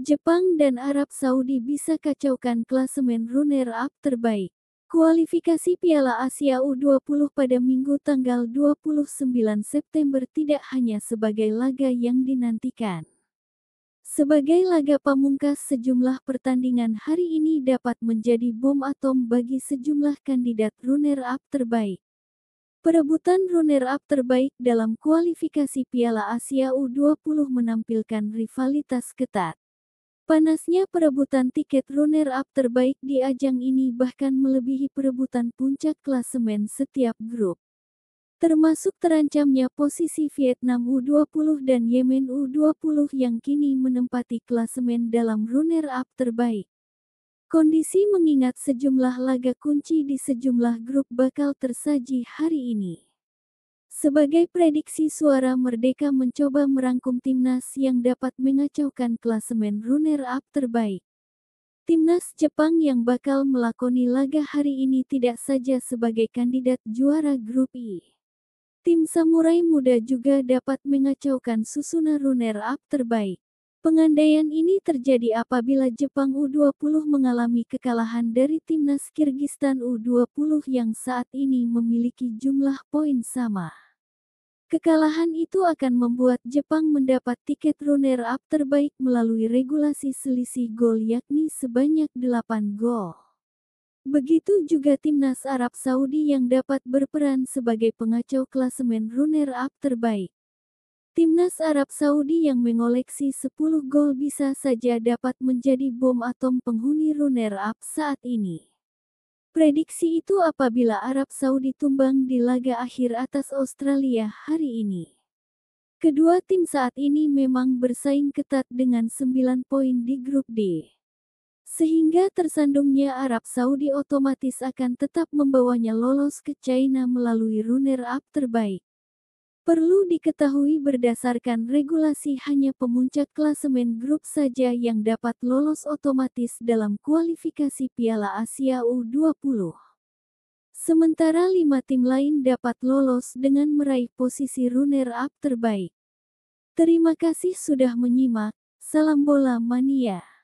Jepang dan Arab Saudi bisa kacaukan klasemen runner-up terbaik. Kualifikasi Piala Asia U20 pada Minggu tanggal 29 September tidak hanya sebagai laga yang dinantikan. Sebagai laga pamungkas sejumlah pertandingan hari ini dapat menjadi bom atom bagi sejumlah kandidat runner-up terbaik. Perebutan runner-up terbaik dalam kualifikasi Piala Asia U20 menampilkan rivalitas ketat. Panasnya perebutan tiket runner-up terbaik di ajang ini bahkan melebihi perebutan puncak klasemen setiap grup. Termasuk terancamnya posisi Vietnam U20 dan Yemen U20 yang kini menempati klasemen dalam runner-up terbaik. Kondisi mengingat sejumlah laga kunci di sejumlah grup bakal tersaji hari ini. Sebagai prediksi suara Merdeka mencoba merangkum timnas yang dapat mengacaukan klasemen runner-up terbaik. Timnas Jepang yang bakal melakoni laga hari ini tidak saja sebagai kandidat juara grup I. E. Tim samurai muda juga dapat mengacaukan susunan runner-up terbaik. Pengandaian ini terjadi apabila Jepang U20 mengalami kekalahan dari timnas Kirgistan U20 yang saat ini memiliki jumlah poin sama. Kekalahan itu akan membuat Jepang mendapat tiket runner-up terbaik melalui regulasi selisih gol yakni sebanyak 8 gol. Begitu juga timnas Arab Saudi yang dapat berperan sebagai pengacau klasemen runner-up terbaik. Timnas Arab Saudi yang mengoleksi 10 gol bisa saja dapat menjadi bom atom penghuni runner-up saat ini. Prediksi itu apabila Arab Saudi tumbang di laga akhir atas Australia hari ini. Kedua tim saat ini memang bersaing ketat dengan 9 poin di grup D. Sehingga tersandungnya Arab Saudi otomatis akan tetap membawanya lolos ke China melalui runner-up terbaik. Perlu diketahui berdasarkan regulasi hanya pemuncak klasemen grup saja yang dapat lolos otomatis dalam kualifikasi Piala Asia U20. Sementara lima tim lain dapat lolos dengan meraih posisi runner-up terbaik. Terima kasih sudah menyimak. Salam bola mania.